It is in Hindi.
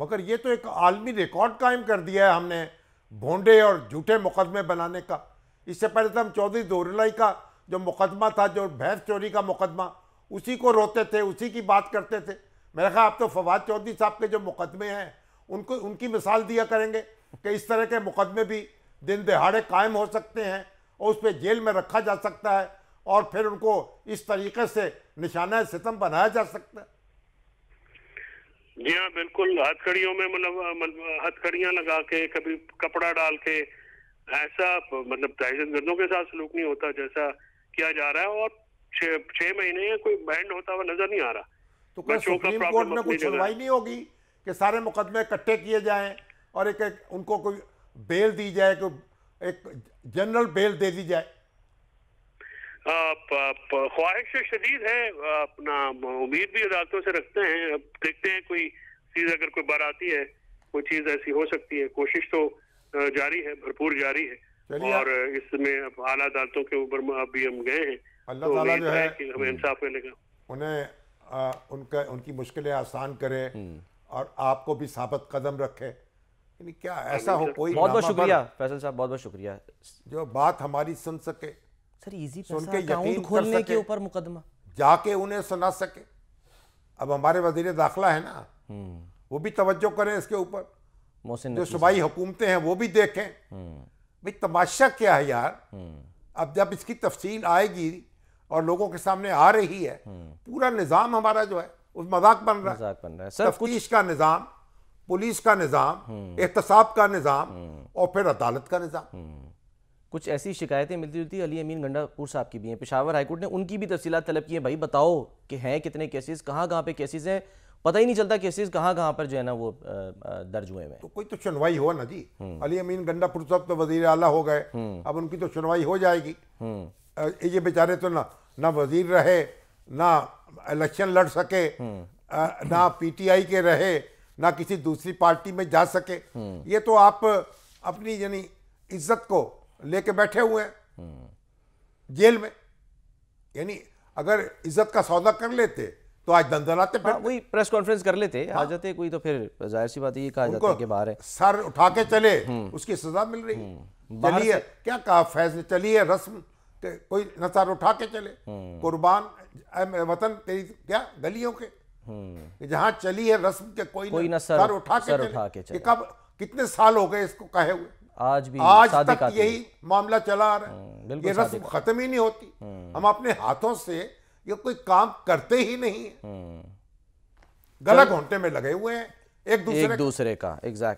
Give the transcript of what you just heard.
मगर ये तो एक आलमी रिकॉर्ड कायम कर दिया है हमने भोंडे और झूठे मुकदमे बनाने का इससे पहले तो हम चौधरी दोरलाई का जो मुकदमा था जो भैंस चोरी का मुकदमा उसी को रोते थे उसी की बात करते थे मेरा ख्याल आप तो फवाद चौधरी साहब के जो मुकदमे हैं उनको उनकी मिसाल दिया करेंगे कि इस तरह के मुकदमे भी दिन दिहाड़े कायम हो सकते हैं और उस पर जेल में रखा जा सकता है और फिर उनको इस तरीके से निशाना सितम बनाया जा सकता है जी हाँ बिल्कुल हथकड़ियों में मतलब, मतलब हथकड़ियां लगा के कभी कपड़ा डाल के ऐसा मतलब दहशत गर्दों के साथ सलूक नहीं होता जैसा किया जा रहा है और छह महीने कोई बैंड होता हुआ नजर नहीं आ रहा तो क्या सुप्रीम कोर्ट में कुछ सुनवाई नहीं होगी कि सारे मुकदमे इकट्ठे किए जाएं और एक, एक उनको कोई बेल दी जाए कोई एक जनरल बेल दे दी जाए ख्वाहिश तो शदीद है अपना उम्मीद भी अदालतों से रखते हैं अब देखते हैं कोई चीज़ अगर कोई बार आती है कोई चीज़ ऐसी हो सकती है कोशिश तो जारी है भरपूर जारी है और इसमें अब आला अदालतों के ऊपर अभी हम गए हैं अल्लाह तो ताला जो है, है कि हमें इंसाफ मिलेगा उन्हें आ, उनका उनकी मुश्किलें आसान करे हम्म। और आपको भी साबित कदम रखे क्या ऐसा हो कोई बहुत बहुत शुक्रिया फैसल साहब बहुत बहुत शुक्रिया जो बात हमारी सुन सके सर इजी पैसा अकाउंट खोलने के ऊपर मुकदमा जाके उन्हें सुना सके अब हमारे वजीर दाखला है ना हम्म। वो भी तवज्जो करें इसके ऊपर जो सुबाई हुकूमतें हैं वो भी देखें हम्म। भाई तमाशा क्या है यार हम्म। अब जब इसकी तफसील आएगी और लोगों के सामने आ रही है पूरा निज़ाम हमारा जो है उस मजाक बन रहा मजाक बन रहा है सर तफ्तीश का निज़ाम पुलिस का निज़ाम एहतसाब का निज़ाम और फिर अदालत का निज़ाम कुछ ऐसी शिकायतें मिलती जुलती अली अमीन गंडापुर साहब की भी हैं पिशावर हाईकोर्ट ने उनकी भी तफसीत तलब की है भाई बताओ कि हैं कितने केसेस कहाँ कहाँ पे केसेस हैं पता ही नहीं चलता केसेस कहाँ कहाँ पर जो है ना वो दर्ज हुए हैं तो कोई तो सुनवाई हो ना जी हम्म। अली अमीन गंडापुर साहब तो वजीर अला हो गए हम्म। अब उनकी तो सुनवाई हो जाएगी हम्म। ये बेचारे तो ना ना वजीर रहे ना इलेक्शन लड़ सके ना पीटीआई के रहे ना किसी दूसरी पार्टी में जा सके ये तो आप अपनी यानी इज्जत को लेके बैठे हुए हैं जेल में यानी अगर इज्जत का सौदा कर लेते तो आज दंदलाते फिर हाँ, वही प्रेस कॉन्फ्रेंस कर लेते हाँ। आ जाते कोई तो फिर जाहिर सी बात ये कहा जाता है कि बाहर है सर उठा के चले हम्म। उसकी सजा मिल रही है हम्म। चलिए क्या कहा फैज ने चलिए रस्म कोई न सर उठा के चले हम्म। कुर्बान वतन तेरी क्या गलियों के जहाँ चली है रस्म के कोई, कोई न सर उठा के सर उठा के कब कितने साल हो गए इसको कहे हुए आज भी आज तक यही मामला चला आ रहा है हम्म, ये रस्म खत्म ही नहीं होती हम्म। हम अपने हाथों से ये कोई काम करते ही नहीं है हम्म। घंटे में लगे हुए हैं एक दूसरे एक दूसरे का एग्जैक्टली